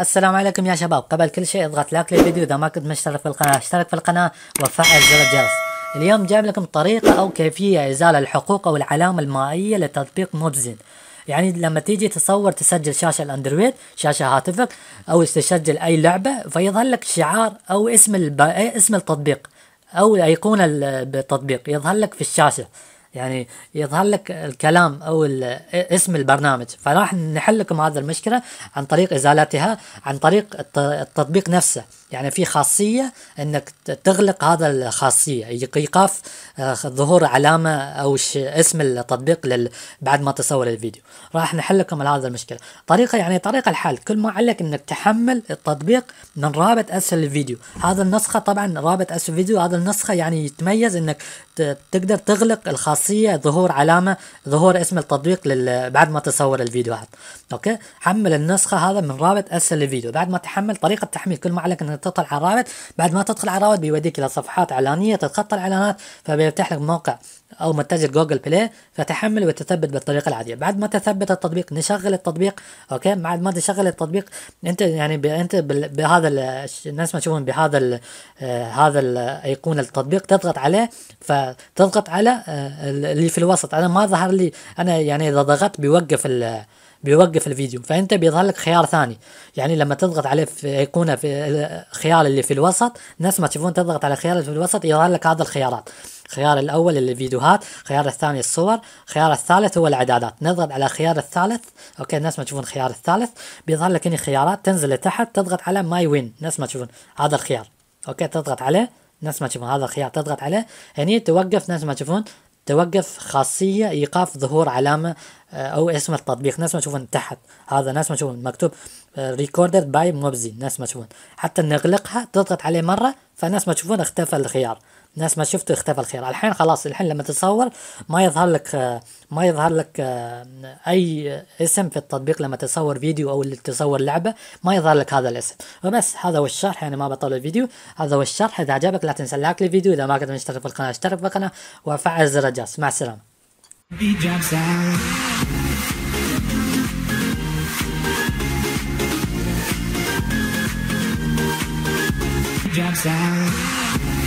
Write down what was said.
السلام عليكم يا شباب قبل كل شيء اضغط لايك للفيديو اذا ما كنت مشترك في القناه اشترك في القناه وفعل زر الجرس اليوم جايب لكم طريقه او كيفيه ازاله الحقوق او العلامه المائيه لتطبيق موبزن يعني لما تيجي تصور تسجل شاشه الاندرويد شاشه هاتفك او تسجل اي لعبه فيظهر لك شعار او اسم الب... إيه، اسم التطبيق او الايقونه بالتطبيق يظهر لك في الشاشه يعني يظهر لك الكلام او اسم البرنامج فراح نحل لكم هذه المشكله عن طريق ازالتها عن طريق التطبيق نفسه يعني في خاصيه انك تغلق هذا الخاصيه ايقاف آه، ظهور علامه او اسم التطبيق لل... بعد ما تصور الفيديو راح نحل لكم هذا المشكله طريقه يعني طريقه الحل كل ما عليك انك تحمل التطبيق من رابط اسفل الفيديو هذا النسخه طبعا رابط اسفل الفيديو هذا النسخه يعني يتميز انك تقدر تغلق الخاصيه شخصيه ظهور علامه ظهور اسم التطبيق لل... بعد ما تصور الفيديوهات اوكي حمل النسخه هذا من رابط اسفل الفيديو بعد ما تحمل طريقه تحميل كل ما عليك انك تدخل على الرابط بعد ما تدخل على الرابط بيوديك الى صفحات اعلانيه تتخطى الاعلانات فبيفتح لك موقع او متجر جوجل بلاي فتحمل وتثبت بالطريقه العاديه بعد ما تثبت التطبيق نشغل التطبيق اوكي بعد ما تشغل التطبيق انت يعني ب... انت ب... بهذا ال... الناس ما تشوفون بهذا ال... آه هذا الايقونه التطبيق تضغط عليه فتضغط على آه اللي في الوسط انا ما ظهر لي انا يعني اذا ضغطت بيوقف ال... بيوقف الفيديو فانت بيظهر لك خيار ثاني يعني لما تضغط عليه في ايقونه في الخيار آه، اللي في الوسط نفس ما تشوفون تضغط على الخيار اللي في الوسط يظهر لك هذا الخيارات الخيار الأول الفيديوهات الخيار الثاني الصور الخيار الثالث هو الإعدادات نضغط على الخيار الثالث أوكي الناس ما تشوفون الخيار الثالث بيظهر لك هنا خيارات تنزل لتحت تضغط على ماي وين نفس ما تشوفون هذا الخيار أوكي تضغط عليه نفس ما تشوفون هذا الخيار تضغط عليه هني توقف نفس ما تشوفون توقف خاصية إيقاف ظهور علامة آه، أو اسم التطبيق ناس ما تشوفون تحت هذا ناس ما تشوفون مكتوب ريكوردد باي موبزي ناس ما تشوفون حتى نغلقها تضغط عليه مرة فالناس ما تشوفون اختفى الخيار الناس ما شفته اختفى الخيار الحين خلاص الحين لما تصور ما يظهر لك ما يظهر لك آه، اي اسم في التطبيق لما تصور فيديو او تصور لعبه ما يظهر لك هذا الاسم وبس هذا هو الشرح يعني ما بطول الفيديو هذا هو الشرح اذا عجبك لا تنسى لايك للفيديو اذا ما كنت مشترك في القناه اشترك في القناه وفعل زر الجرس مع السلامه drops out.